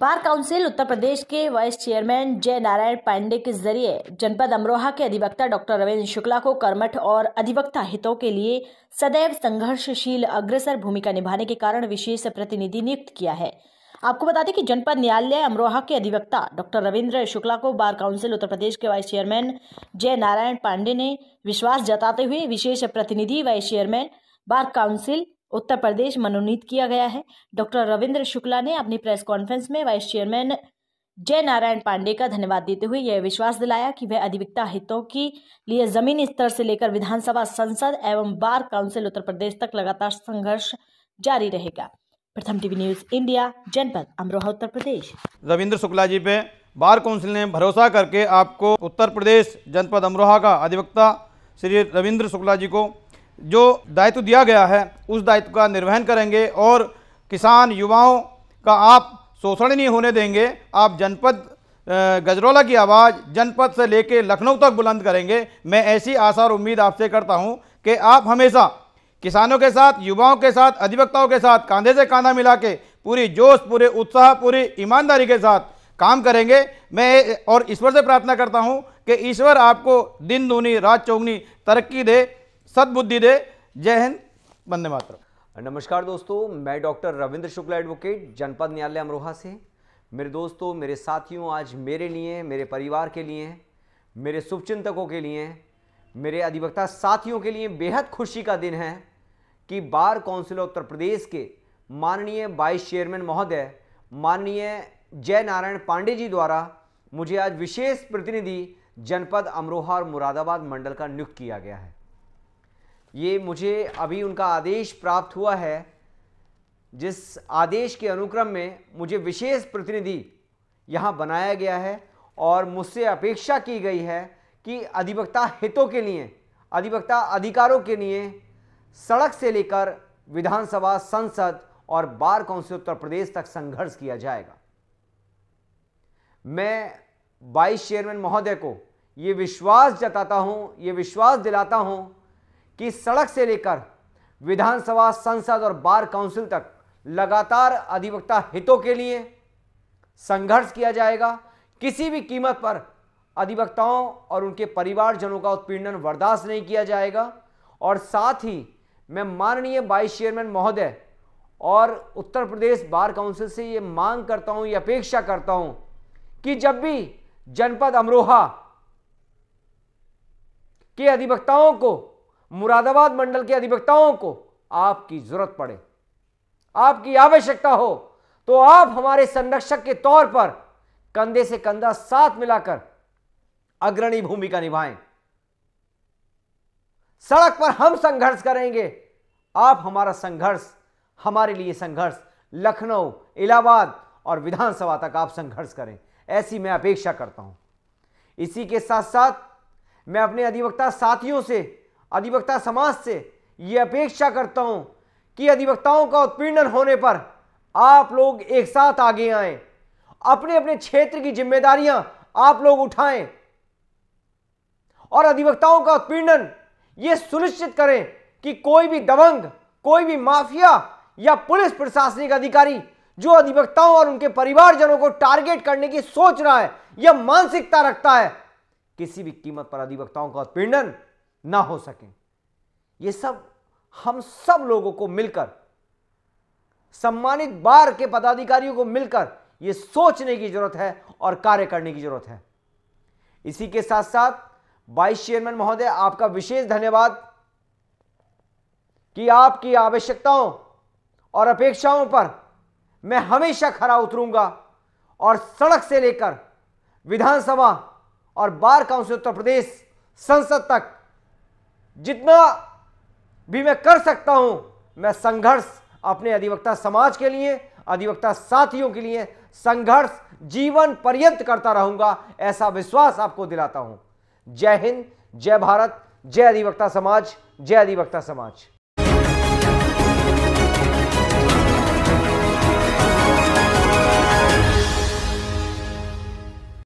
बार council Uttar प्रदेश के vice chairman Jai Narayan Pandey के जरिए जनपद अमरोहा के अधिवक्ता डॉक्टर रविंद्र शुक्ला को कर्मठ और अधिवक्ता हितों के लिए सदैव संघर्षशील अग्रसर भूमिका निभाने के कारण विशेष प्रतिनिधि नियुक्त किया है आपको बता दें कि जनपद न्यायालय अमरोहा के अधिवक्ता डॉक्टर रविन्द्र शुक्ला को बार काउंसिल उत्तर प्रदेश के वाइस चेयरमैन जय नारायण पांडे ने विश्वास जताते हुए विशेष प्रतिनिधि vice chairman bar council Uttar Pradesh मनोनीत किया गया है डॉक्टर रविंद्र शुक्ला ने अपनी प्रेस कॉन्फ्रेंस में वाइस चेयरमैन जय नारायण पांडे का धन्यवाद देते हुए यह विश्वास दिलाया कि वह अधिवक्ता हितों के लिए जमीन स्तर से लेकर विधानसभा संसद एवं बार काउंसिल उत्तर प्रदेश तक लगातार संघर्ष जारी रहेगा प्रथम टीवी न्यूज इंडिया जनपद अमरोहा उत्तर प्रदेश रविंद्र शुक्ला जी पे बार काउंसिल ने भरोसा करके आपको उत्तर प्रदेश जनपद अमरोहा का अधिवक्ता श्री रविंद्र शुक्ला जी को जो दायित्व दिया गया है उस दायित्व का निर्वहन करेंगे और किसान युवाओं का आप शोषण नहीं होने देंगे आप जनपद गजरौला की आवाज़ जनपद से लेकर लखनऊ तक बुलंद करेंगे मैं ऐसी आशा और उम्मीद आपसे करता हूं कि आप हमेशा किसानों के साथ युवाओं के साथ अधिवक्ताओं के साथ कांधे से कांधा मिला के पूरी जोश पूरे उत्साह पूरी ईमानदारी के साथ काम करेंगे मैं और ईश्वर से प्रार्थना करता हूँ कि ईश्वर आपको दिन दूनी रात चौगनी तरक्की दे सदबुद्धि दे जय हिंद वंदे मात्र नमस्कार दोस्तों मैं डॉक्टर रविंद्र शुक्ला एडवोकेट जनपद न्यायालय अमरोहा से मेरे दोस्तों मेरे साथियों आज मेरे लिए मेरे परिवार के लिए मेरे शुभचिंतकों के लिए मेरे अधिवक्ता साथियों के लिए बेहद खुशी का दिन है कि बार काउंसिल उत्तर प्रदेश के माननीय वाइस चेयरमैन महोदय माननीय जय नारायण पांडे जी द्वारा मुझे आज विशेष प्रतिनिधि जनपद अमरोहा और मुरादाबाद मंडल का नियुक्त किया गया है ये मुझे अभी उनका आदेश प्राप्त हुआ है जिस आदेश के अनुक्रम में मुझे विशेष प्रतिनिधि यहाँ बनाया गया है और मुझसे अपेक्षा की गई है कि अधिवक्ता हितों के लिए अधिवक्ता अधिकारों के लिए सड़क से लेकर विधानसभा संसद और बार काउंसिल उत्तर प्रदेश तक संघर्ष किया जाएगा मैं वाइस चेयरमैन महोदय को ये विश्वास जताता हूँ ये विश्वास दिलाता हूँ कि सड़क से लेकर विधानसभा संसद और बार काउंसिल तक लगातार अधिवक्ता हितों के लिए संघर्ष किया जाएगा किसी भी कीमत पर अधिवक्ताओं और उनके परिवारजनों का उत्पीड़न बर्दाश्त नहीं किया जाएगा और साथ ही मैं माननीय वाइस चेयरमैन महोदय और उत्तर प्रदेश बार काउंसिल से ये मांग करता हूँ ये अपेक्षा करता हूँ कि जब भी जनपद अमरोहा के अधिवक्ताओं को मुरादाबाद मंडल के अधिवक्ताओं को आपकी जरूरत पड़े आपकी आवश्यकता हो तो आप हमारे संरक्षक के तौर पर कंधे से कंधा साथ मिलाकर अग्रणी भूमिका निभाएं सड़क पर हम संघर्ष करेंगे आप हमारा संघर्ष हमारे लिए संघर्ष लखनऊ इलाहाबाद और विधानसभा तक आप संघर्ष करें ऐसी मैं अपेक्षा करता हूं इसी के साथ साथ मैं अपने अधिवक्ता साथियों से अधिवक्ता समाज से ये अपेक्षा करता हूँ कि अधिवक्ताओं का उत्पीड़न होने पर आप लोग एक साथ आगे आए अपने अपने क्षेत्र की जिम्मेदारियां आप लोग उठाएं और अधिवक्ताओं का उत्पीड़न ये सुनिश्चित करें कि कोई भी दबंग कोई भी माफिया या पुलिस प्रशासनिक अधिकारी जो अधिवक्ताओं और उनके परिवारजनों को टारगेट करने की सोच रहा है या मानसिकता रखता है किसी भी कीमत पर अधिवक्ताओं का उत्पीड़न ना हो सकें ये सब हम सब लोगों को मिलकर सम्मानित बार के पदाधिकारियों को मिलकर ये सोचने की जरूरत है और कार्य करने की जरूरत है इसी के साथ साथ वाइस चेयरमैन महोदय आपका विशेष धन्यवाद कि आपकी आवश्यकताओं और अपेक्षाओं पर मैं हमेशा खरा उतरूंगा और सड़क से लेकर विधानसभा और बार काउंसिल उत्तर प्रदेश संसद तक जितना भी मैं कर सकता हूं मैं संघर्ष अपने अधिवक्ता समाज के लिए अधिवक्ता साथियों के लिए संघर्ष जीवन पर्यंत करता रहूंगा ऐसा विश्वास आपको दिलाता हूं जय हिंद जय भारत जय अधिवक्ता समाज जय अधिवक्ता समाज